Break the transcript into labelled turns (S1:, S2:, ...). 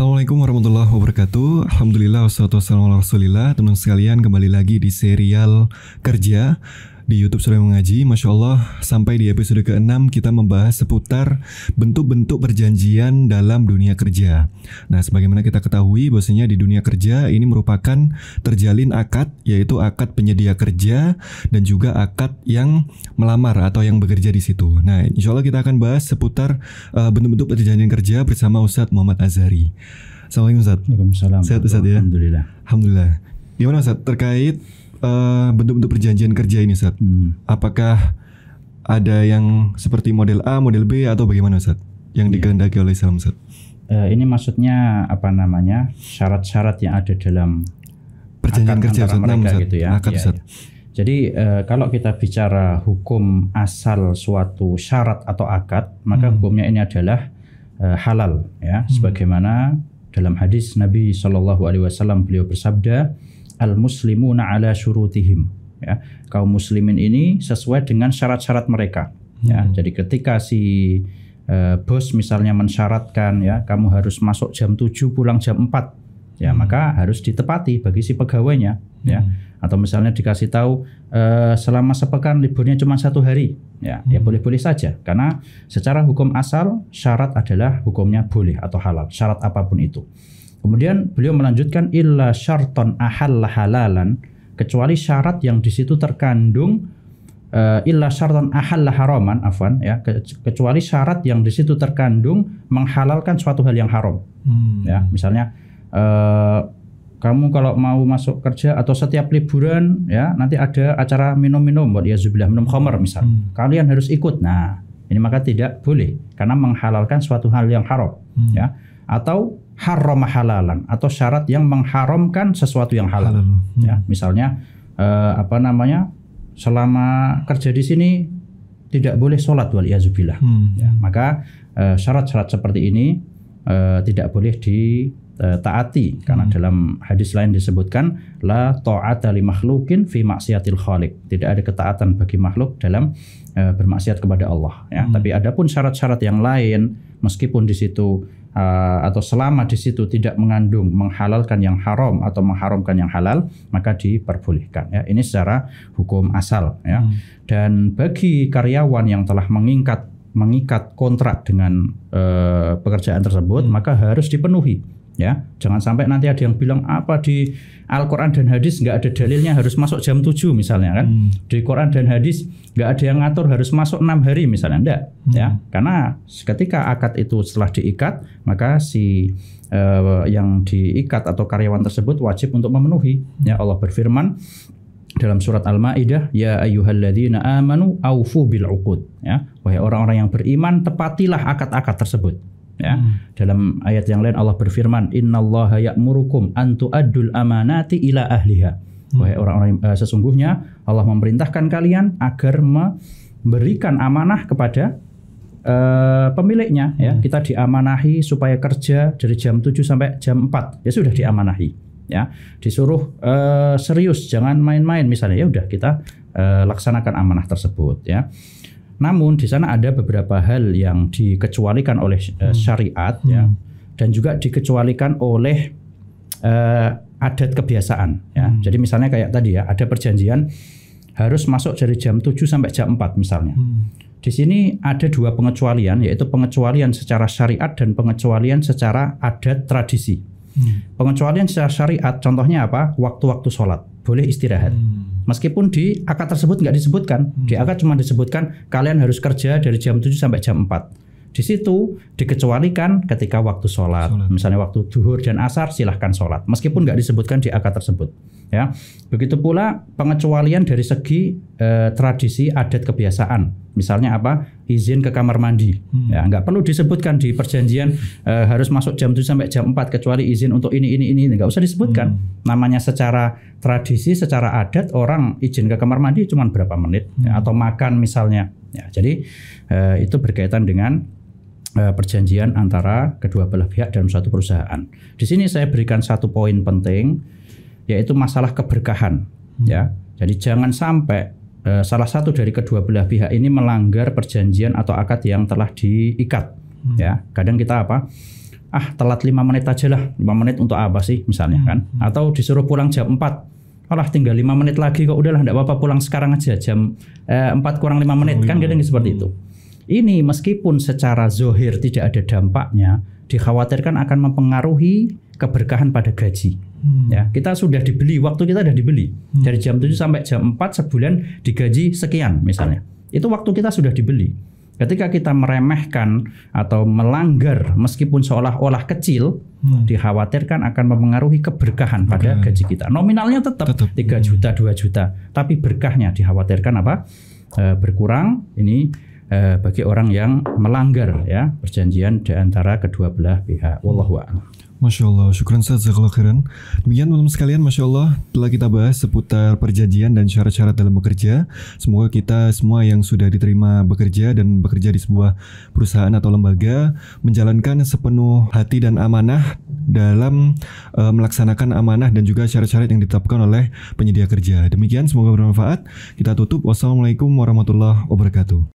S1: Assalamualaikum warahmatullahi wabarakatuh Alhamdulillah wassalamualaikum warahmatullahi wabarakatuh teman sekalian kembali lagi di serial kerja di YouTube Sore Mengaji. Masya Allah, sampai di episode ke-6 kita membahas seputar bentuk-bentuk perjanjian dalam dunia kerja. Nah, sebagaimana kita ketahui bahwasanya di dunia kerja ini merupakan terjalin akad, yaitu akad penyedia kerja dan juga akad yang melamar atau yang bekerja di situ. Nah, insya Allah kita akan bahas seputar eh, bentuk-bentuk uh, perjanjian kerja bersama Ustadz Muhammad Azhari. Assalamualaikum Ustadz. Waalaikumsalam Sehat Ustadz ya Alhamdulillah Alhamdulillah Gimana Ustadz, terkait Eh, bentuk-bentuk uh, perjanjian kerja ini Ustaz? Hmm. Apakah ada yang
S2: seperti model A, model B atau bagaimana Ustaz? Yang yeah. digandaki oleh Islam Ustaz? Uh, ini maksudnya apa namanya? Syarat-syarat yang ada dalam perjanjian kerja Ustaz, mereka, Ustaz. gitu ya. Akad, iya, Ustaz. Ya. Jadi uh, kalau kita bicara hukum asal suatu syarat atau akad, maka hmm. hukumnya ini adalah uh, halal ya, hmm. sebagaimana dalam hadis Nabi Shallallahu alaihi wasallam beliau bersabda, al-muslimuna ala syurutihim. Ya, kaum muslimin ini sesuai dengan syarat-syarat mereka. Ya, hmm. jadi ketika si e, bos misalnya mensyaratkan ya kamu harus masuk jam 7 pulang jam 4 ya hmm. maka harus ditepati bagi si pegawainya ya. hmm. atau misalnya dikasih tahu e, selama sepekan liburnya cuma satu hari ya, ya hmm. ya boleh-boleh saja karena secara hukum asal syarat adalah hukumnya boleh atau halal syarat apapun itu Kemudian beliau melanjutkan illa syarton ahalla halalan kecuali syarat yang di situ terkandung uh, illa syarton ahalla haraman afwan ya kecuali syarat yang di situ terkandung menghalalkan suatu hal yang haram. Hmm. Ya, misalnya uh, kamu kalau mau masuk kerja atau setiap liburan ya nanti ada acara minum-minum buat yazubillah minum khamar misal. Hmm. Kalian harus ikut. Nah, ini maka tidak boleh karena menghalalkan suatu hal yang haram hmm. ya. Atau haram halalan atau syarat yang mengharamkan sesuatu yang halal. halal. Hmm. Ya, misalnya eh, apa namanya? selama kerja di sini tidak boleh sholat wali Hmm. Ya, maka syarat eh, syarat-syarat seperti ini eh, tidak boleh ditaati eh, karena hmm. dalam hadis lain disebutkan la ta'ata li makhlukin fi maksiatil khaliq. Tidak ada ketaatan bagi makhluk dalam uh, bermaksiat kepada Allah ya. Hmm. Tapi adapun syarat-syarat yang lain meskipun di situ Eh, atau selama di situ tidak mengandung menghalalkan yang haram atau mengharamkan yang halal maka diperbolehkan ya ini secara hukum asal ya hmm. dan bagi karyawan yang telah mengikat mengikat kontrak dengan uh, pekerjaan tersebut hmm. maka harus dipenuhi ya jangan sampai nanti ada yang bilang apa di Al-Quran dan hadis nggak ada dalilnya harus masuk jam 7 misalnya kan hmm. di Quran dan hadis nggak ada yang ngatur harus masuk enam hari misalnya enggak hmm. ya karena ketika akad itu setelah diikat maka si eh, yang diikat atau karyawan tersebut wajib untuk memenuhi hmm. ya Allah berfirman dalam surat Al-Maidah ya ayyuhalladzina amanu aufu bil ya wahai orang-orang yang beriman tepatilah akad-akad tersebut ya. Hmm. Dalam ayat yang lain Allah berfirman, "Innallaha ya'murukum an tu'addul amanati ila ahliha." Hmm. Wahai orang-orang uh, sesungguhnya Allah memerintahkan kalian agar memberikan amanah kepada Uh, pemiliknya ya. hmm. kita diamanahi supaya kerja dari jam 7 sampai jam 4 ya sudah diamanahi ya disuruh uh, serius jangan main-main misalnya ya udah kita uh, laksanakan amanah tersebut ya namun di sana ada beberapa hal yang dikecualikan oleh uh, syariat ya, hmm. ya dan juga dikecualikan oleh uh, adat kebiasaan ya. Hmm. Jadi misalnya kayak tadi ya, ada perjanjian harus masuk dari jam 7 sampai jam 4 misalnya. Hmm. Di sini ada dua pengecualian yaitu pengecualian secara syariat dan pengecualian secara adat tradisi. Hmm. Pengecualian secara syariat contohnya apa? Waktu-waktu sholat boleh istirahat. Hmm. Meskipun di akad tersebut nggak disebutkan, hmm. di akad cuma disebutkan kalian harus kerja dari jam 7 sampai jam 4. Di situ dikecualikan ketika waktu sholat. sholat. Misalnya waktu duhur dan asar silahkan sholat. Meskipun nggak disebutkan di akad tersebut. Ya, Begitu pula pengecualian dari segi eh, tradisi adat kebiasaan. Misalnya apa? Izin ke kamar mandi. Hmm. Ya, nggak perlu disebutkan di perjanjian eh, harus masuk jam tujuh sampai jam 4 kecuali izin untuk ini, ini, ini. Nggak usah disebutkan. Hmm. Namanya secara tradisi, secara adat orang izin ke kamar mandi cuma berapa menit. Ya, hmm. Ya, atau makan misalnya. Ya, jadi eh, itu berkaitan dengan Eh, perjanjian antara kedua belah pihak dalam satu perusahaan. Di sini saya berikan satu poin penting yaitu masalah keberkahan hmm. ya. Jadi jangan sampai uh, salah satu dari kedua belah pihak ini melanggar perjanjian atau akad yang telah diikat hmm. ya. Kadang kita apa? Ah, telat lima menit aja lah. lima menit untuk apa sih misalnya hmm. kan? Hmm. Atau disuruh pulang jam 4 Alah tinggal lima menit lagi kok udahlah enggak apa-apa pulang sekarang aja jam eh, kurang lima menit oh, kan iya. kadang seperti itu. Hmm ini meskipun secara zohir tidak ada dampaknya, dikhawatirkan akan mempengaruhi keberkahan pada gaji. Hmm. Ya, kita sudah dibeli, waktu kita sudah dibeli. Hmm. Dari jam 7 sampai jam 4 sebulan digaji sekian misalnya. Itu waktu kita sudah dibeli. Ketika kita meremehkan atau melanggar meskipun seolah-olah kecil, hmm. dikhawatirkan akan mempengaruhi keberkahan okay. pada gaji kita. Nominalnya tetap, tetap 3 juta, 2 juta, tapi berkahnya dikhawatirkan apa? Eh, berkurang. Ini eh, bagi orang yang melanggar ya perjanjian di antara kedua belah pihak. Wallahu a'lam.
S1: Masya Allah, syukuran jazakallah khairan. Demikian malam sekalian, Masya Allah,
S2: telah kita bahas seputar
S1: perjanjian dan syarat-syarat dalam bekerja. Semoga kita semua yang sudah diterima bekerja dan bekerja di sebuah perusahaan atau lembaga, menjalankan sepenuh hati dan amanah dalam uh, melaksanakan amanah dan juga syarat-syarat yang ditetapkan oleh penyedia kerja. Demikian, semoga bermanfaat. Kita tutup. Wassalamualaikum warahmatullahi wabarakatuh.